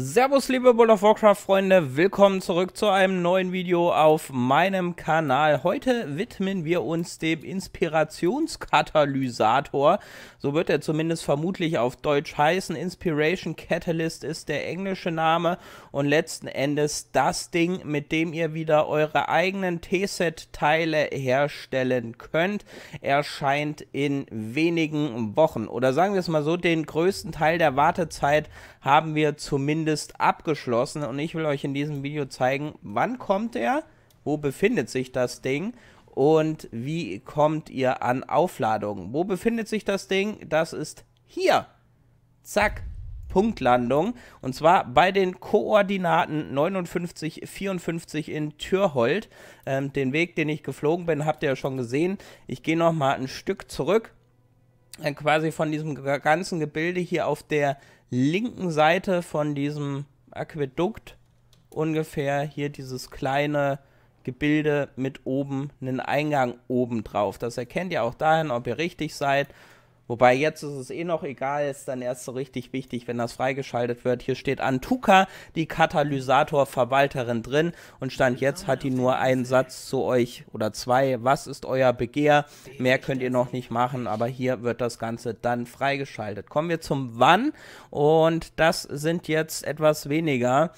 Servus liebe World of Warcraft Freunde, willkommen zurück zu einem neuen Video auf meinem Kanal. Heute widmen wir uns dem Inspirationskatalysator, so wird er zumindest vermutlich auf Deutsch heißen. Inspiration Catalyst ist der englische Name und letzten Endes das Ding, mit dem ihr wieder eure eigenen T-Set-Teile herstellen könnt. Erscheint in wenigen Wochen oder sagen wir es mal so, den größten Teil der Wartezeit haben wir zumindest zumindest abgeschlossen und ich will euch in diesem Video zeigen, wann kommt er, wo befindet sich das Ding und wie kommt ihr an Aufladungen. Wo befindet sich das Ding? Das ist hier. Zack, Punktlandung. Und zwar bei den Koordinaten 59, 54 in Türhold. Ähm, den Weg, den ich geflogen bin, habt ihr ja schon gesehen. Ich gehe noch mal ein Stück zurück. Äh, quasi von diesem ganzen Gebilde hier auf der linken Seite von diesem Aquädukt ungefähr hier dieses kleine Gebilde mit oben einen Eingang oben drauf. Das erkennt ihr auch dahin, ob ihr richtig seid Wobei jetzt ist es eh noch egal, ist dann erst so richtig wichtig, wenn das freigeschaltet wird. Hier steht Antuka, die Katalysatorverwalterin drin und Stand jetzt hat die nur einen Satz zu euch oder zwei. Was ist euer Begehr? Mehr könnt ihr noch nicht machen, aber hier wird das Ganze dann freigeschaltet. Kommen wir zum Wann und das sind jetzt etwas weniger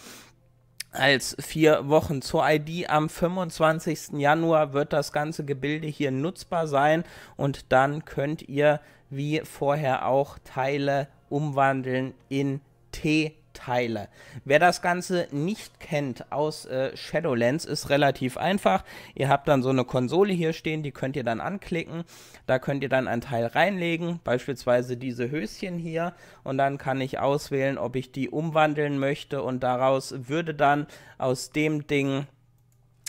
als vier Wochen. Zur ID am 25. Januar wird das ganze Gebilde hier nutzbar sein und dann könnt ihr wie vorher auch Teile umwandeln in T Teile. Wer das Ganze nicht kennt aus äh, Shadowlands, ist relativ einfach. Ihr habt dann so eine Konsole hier stehen, die könnt ihr dann anklicken. Da könnt ihr dann ein Teil reinlegen, beispielsweise diese Höschen hier. Und dann kann ich auswählen, ob ich die umwandeln möchte. Und daraus würde dann aus dem Ding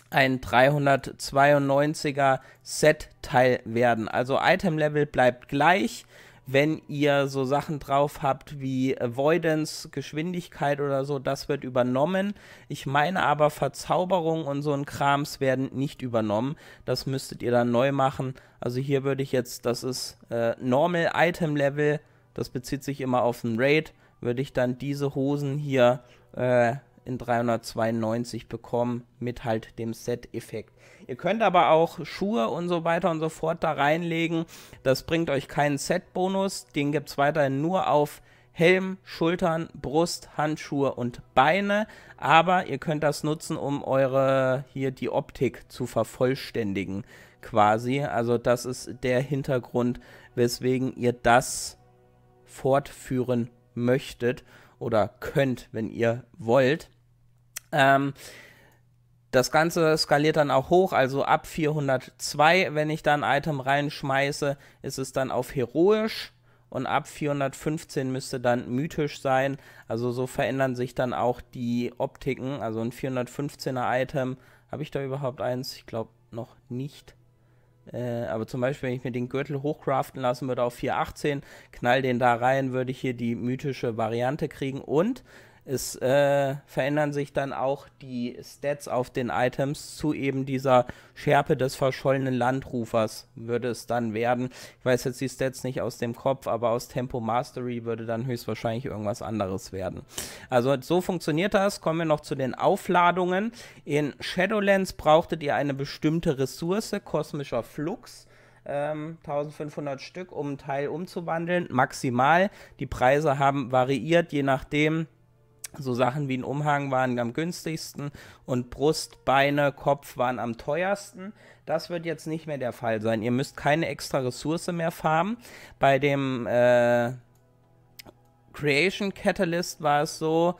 ein 392er Set-Teil werden. Also Item-Level bleibt gleich wenn ihr so Sachen drauf habt wie Avoidance, Geschwindigkeit oder so, das wird übernommen. Ich meine aber, Verzauberung und so ein Krams werden nicht übernommen. Das müsstet ihr dann neu machen. Also hier würde ich jetzt, das ist äh, Normal Item Level, das bezieht sich immer auf den Raid, würde ich dann diese Hosen hier äh, in 392 bekommen mit halt dem Set-Effekt. Ihr könnt aber auch Schuhe und so weiter und so fort da reinlegen. Das bringt euch keinen Set-Bonus. Den gibt es weiterhin nur auf Helm, Schultern, Brust, Handschuhe und Beine. Aber ihr könnt das nutzen, um eure hier die Optik zu vervollständigen quasi. Also das ist der Hintergrund, weswegen ihr das fortführen möchtet oder könnt, wenn ihr wollt. Ähm, das Ganze skaliert dann auch hoch, also ab 402, wenn ich da ein Item reinschmeiße, ist es dann auf heroisch und ab 415 müsste dann mythisch sein. Also so verändern sich dann auch die Optiken. Also ein 415er Item, habe ich da überhaupt eins? Ich glaube noch nicht. Äh, aber zum Beispiel, wenn ich mir den Gürtel hochcraften lassen würde auf 418, knall den da rein, würde ich hier die mythische Variante kriegen. Und es äh, verändern sich dann auch die Stats auf den Items zu eben dieser Schärpe des verschollenen Landrufers würde es dann werden. Ich weiß jetzt die Stats nicht aus dem Kopf, aber aus Tempo Mastery würde dann höchstwahrscheinlich irgendwas anderes werden. Also so funktioniert das. Kommen wir noch zu den Aufladungen. In Shadowlands brauchtet ihr eine bestimmte Ressource, kosmischer Flux. 1500 ähm, Stück, um einen Teil umzuwandeln, maximal. Die Preise haben variiert, je nachdem, so Sachen wie ein Umhang waren am günstigsten und Brust, Beine, Kopf waren am teuersten. Das wird jetzt nicht mehr der Fall sein. Ihr müsst keine extra Ressource mehr farmen. Bei dem äh, Creation Catalyst war es so,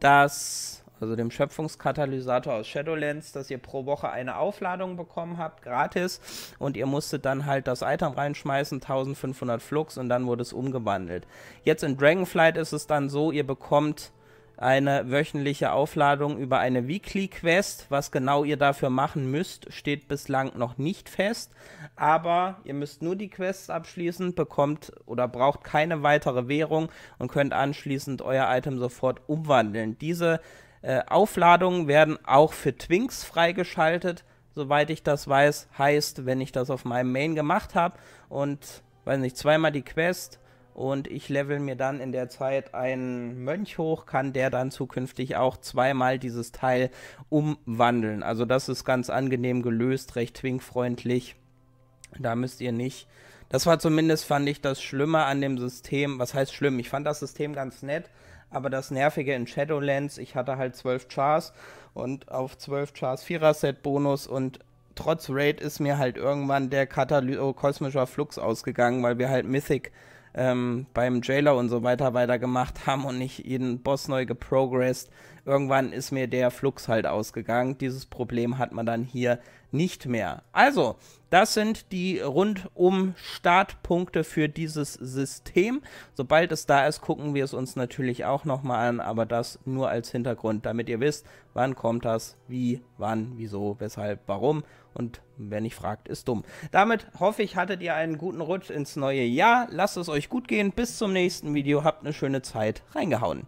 dass, also dem Schöpfungskatalysator aus Shadowlands, dass ihr pro Woche eine Aufladung bekommen habt, gratis. Und ihr musstet dann halt das Item reinschmeißen, 1500 Flux, und dann wurde es umgewandelt. Jetzt in Dragonflight ist es dann so, ihr bekommt eine wöchentliche Aufladung über eine Weekly Quest. Was genau ihr dafür machen müsst, steht bislang noch nicht fest. Aber ihr müsst nur die Quests abschließen, bekommt oder braucht keine weitere Währung und könnt anschließend euer Item sofort umwandeln. Diese äh, Aufladungen werden auch für Twinks freigeschaltet. Soweit ich das weiß, heißt, wenn ich das auf meinem Main gemacht habe und, weiß nicht, zweimal die Quest, und ich level mir dann in der Zeit einen Mönch hoch, kann der dann zukünftig auch zweimal dieses Teil umwandeln. Also das ist ganz angenehm gelöst, recht twinkfreundlich. Da müsst ihr nicht. Das war zumindest, fand ich, das Schlimme an dem System. Was heißt schlimm? Ich fand das System ganz nett, aber das Nervige in Shadowlands, ich hatte halt 12 Chars und auf 12 Chars 4er-Set Bonus und trotz Raid ist mir halt irgendwann der Kataly oh, kosmischer Flux ausgegangen, weil wir halt Mythic ähm, beim Jailer und so weiter weitergemacht haben und nicht jeden Boss neu geprogressed. Irgendwann ist mir der Flux halt ausgegangen. Dieses Problem hat man dann hier nicht mehr. Also, das sind die rundum Startpunkte für dieses System. Sobald es da ist, gucken wir es uns natürlich auch nochmal an, aber das nur als Hintergrund, damit ihr wisst, wann kommt das, wie, wann, wieso, weshalb, warum und wer nicht fragt, ist dumm. Damit hoffe ich, hattet ihr einen guten Rutsch ins neue Jahr. Lasst es euch gut gehen. Bis zum nächsten Video. Habt eine schöne Zeit. Reingehauen.